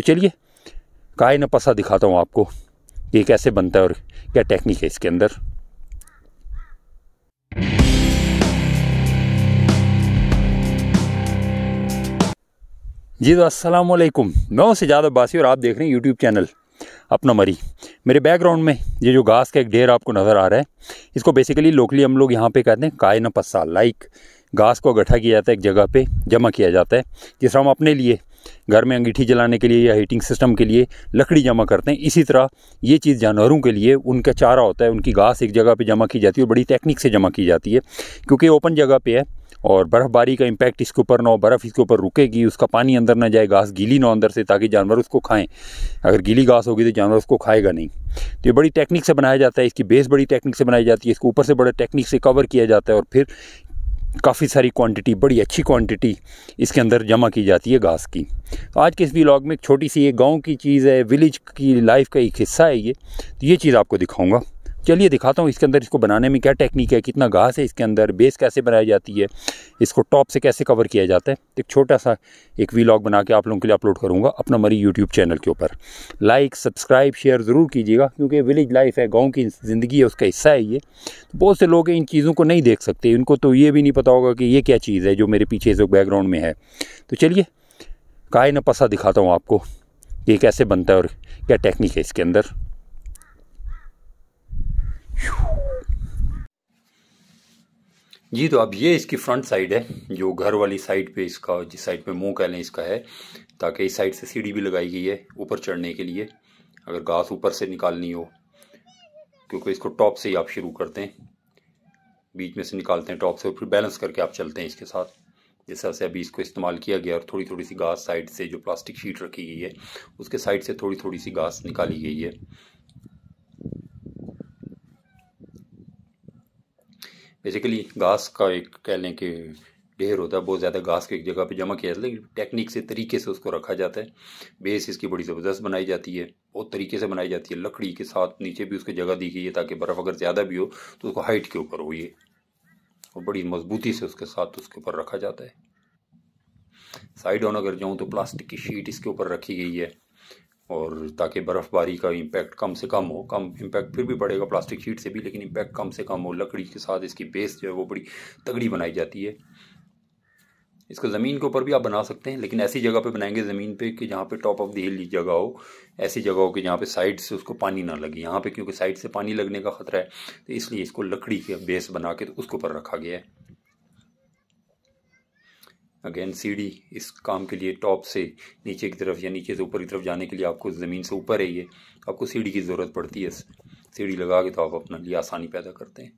तो चलिए काय न पसा दिखाता हूँ आपको ये कैसे बनता है और क्या टेक्निक है इसके अंदर जी तो अस्सलाम वालेकुम मैं हूँ सजाद अब्बासी और आप देख रहे हैं यूट्यूब चैनल अपना मरी मेरे बैकग्राउंड में ये जो घास का एक ढेर आपको नज़र आ रहा है इसको बेसिकली लोकली हम लोग यहाँ पे कहते हैं काय न पस्सा लाइक घास को इकट्ठा किया जाता है एक जगह पे जमा किया जाता है जिस हम अपने लिए घर में अंगीठी जलाने के लिए या हीटिंग सिस्टम के लिए लकड़ी जमा करते हैं इसी तरह ये चीज़ जानवरों के लिए उनका चारा होता है उनकी घास एक जगह पर जमा की जाती है और बड़ी टेक्निक से जमा की जाती है क्योंकि ओपन जगह पे है और बर्फ़बारी का इम्पैक्ट इसके ऊपर ना हो बर्फ़ इसके ऊपर रुकेगी उसका पानी अंदर ना जाए घास गीली ना अंदर से ताकि जानवर उसको खाएं अगर गीली घास होगी तो जानवर उसको खाएगा नहीं तो ये बड़ी टेक्निक से बनाया जाता है इसकी बेस बड़ी टेक्निक से बनाई जाती है इसको ऊपर से बड़े टेक्निक से कवर किया जाता है और फिर काफ़ी सारी क्वांटिटी बड़ी अच्छी क्वांटिटी इसके अंदर जमा की जाती है घास की आज के इस व्लॉग में एक छोटी सी ये गांव की चीज़ है विलेज की लाइफ का एक हिस्सा है ये तो ये चीज़ आपको दिखाऊंगा चलिए दिखाता हूँ इसके अंदर इसको बनाने में क्या टेक्निक है कितना घास है इसके अंदर बेस कैसे बनाई जाती है इसको टॉप से कैसे कवर किया जाता है एक छोटा सा एक वीलॉग बना के आप लोगों के लिए अपलोड करूँगा अपना मरी यूट्यूब चैनल के ऊपर लाइक सब्सक्राइब शेयर ज़रूर कीजिएगा क्योंकि विलेज लाइफ है गाँव की ज़िंदगी है उसका हिस्सा है ये तो बहुत से लोग इन चीज़ों को नहीं देख सकते इनको तो ये भी नहीं पता होगा कि ये क्या चीज़ है जो मेरे पीछे जो बैकग्राउंड में है तो चलिए काय न पसा दिखाता हूँ आपको ये कैसे बनता है और क्या टेक्निक है इसके अंदर जी तो अब ये इसकी फ्रंट साइड है जो घर वाली साइड पे इसका जिस साइड पे मुंह कह लें इसका है ताकि इस साइड से सीढ़ी भी लगाई गई है ऊपर चढ़ने के लिए अगर घास ऊपर से निकालनी हो क्योंकि इसको टॉप से ही आप शुरू करते हैं बीच में से निकालते हैं टॉप से और फिर बैलेंस करके आप चलते हैं इसके साथ जिस तरह से अभी इसको इस्तेमाल किया गया और थोड़ी थोड़ी सी घास साइड से जो प्लास्टिक शीट रखी गई है उसके साइड से थोड़ी थोड़ी सी घास निकाली गई है बेसिकली घास का एक कह लें कि ढेर होता है बहुत ज़्यादा घास को एक जगह पे जमा किया जाता है लेकिन टेक्निक से तरीके से उसको रखा जाता है बेस इसकी बड़ी ज़बरदस्त बनाई जाती है बहुत तरीके से बनाई जाती है लकड़ी के साथ नीचे भी उसकी जगह दी गई है ताकि बर्फ़ अगर ज़्यादा भी हो तो उसको हाइट के ऊपर हो ये और बड़ी मजबूती से उसके साथ उसके ऊपर रखा जाता है साइड ऑन अगर जाऊँ तो प्लास्टिक की शीट इसके ऊपर रखी गई है और ताकि बर्फ़बारी का इम्पैक्ट कम से कम हो कम इम्पैक्ट फिर भी पड़ेगा प्लास्टिक शीट से भी लेकिन इम्पैक्ट कम से कम हो लकड़ी के साथ इसकी बेस जो है वो बड़ी तगड़ी बनाई जाती है इसको ज़मीन के ऊपर भी आप बना सकते हैं लेकिन ऐसी जगह पे बनाएंगे ज़मीन पे कि जहाँ पे टॉप ऑफ द हिल जगह हो ऐसी जगह हो कि जहाँ पे साइड से उसको पानी ना लगे यहाँ पे क्योंकि साइड से पानी लगने का ख़तरा है तो इसलिए इसको लकड़ी के बेस बना के तो उसके ऊपर रखा गया है अगेन सीढ़ी इस काम के लिए टॉप से नीचे की तरफ या नीचे से ऊपर की तरफ जाने के लिए आपको ज़मीन से ऊपर है ये तो आपको सीढ़ी की ज़रूरत पड़ती है सीढ़ी लगा के तो आप अपने लिए आसानी पैदा करते हैं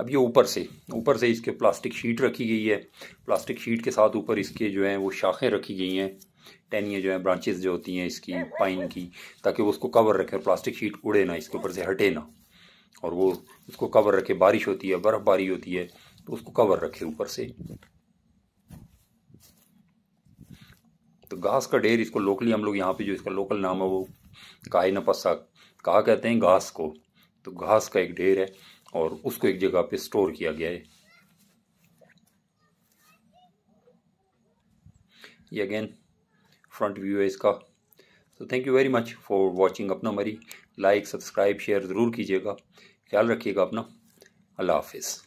अब ये ऊपर से ऊपर से इसके प्लास्टिक शीट रखी गई है प्लास्टिक शीट के साथ ऊपर इसके जो है वो शाखें रखी गई हैं टहनियाँ जो हैं ब्रांचेस जो होती हैं इसकी पाइन की ताकि वो उसको कवर रखे और प्लास्टिक शीट उड़े ना इसके ऊपर से हटे ना और वो उसको कवर रखे बारिश होती है बर्फ़बारी होती है तो उसको कवर रखे ऊपर से तो घास का ढेर इसको लोकली हम लोग यहाँ पे जो इसका लोकल नाम है वो काय नपस्सा कहा कहते हैं घास को तो घास का एक ढेर है और उसको एक जगह पे स्टोर किया गया है ये अगेन फ्रंट व्यू है इसका तो thank you very much for watching अपना मरी लाइक सब्सक्राइब शेयर ज़रूर कीजिएगा ख्याल रखिएगा अपना अल्लाह हाफिज़